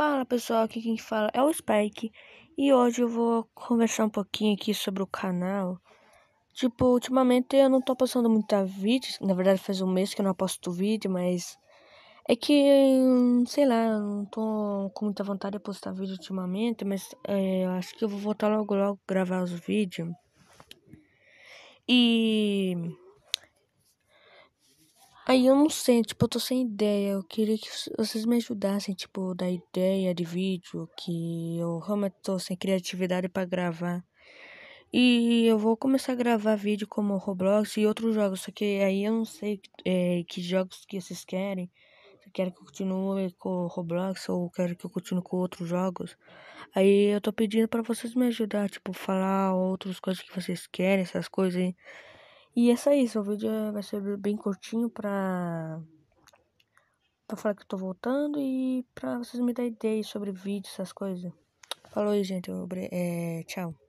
Fala pessoal, aqui quem fala é o Spike e hoje eu vou conversar um pouquinho aqui sobre o canal. Tipo, ultimamente eu não tô postando muita vídeo, na verdade faz um mês que eu não posto vídeo, mas é que, sei lá, não tô com muita vontade de postar vídeo ultimamente, mas é, acho que eu vou voltar logo logo gravar os vídeos. E Aí eu não sei, tipo, eu tô sem ideia. Eu queria que vocês me ajudassem, tipo, da ideia de vídeo, que eu realmente tô sem criatividade para gravar. E eu vou começar a gravar vídeo como Roblox e outros jogos, só que aí eu não sei é, que jogos que vocês querem. Se querem que eu continue com Roblox ou quero que eu continue com outros jogos. Aí eu tô pedindo para vocês me ajudar, tipo, falar outras coisas que vocês querem, essas coisas aí. E é só isso, o vídeo é, vai ser bem curtinho pra, pra falar que eu tô voltando e pra vocês me darem ideias sobre vídeos, essas coisas. Falou aí, gente. é, tchau.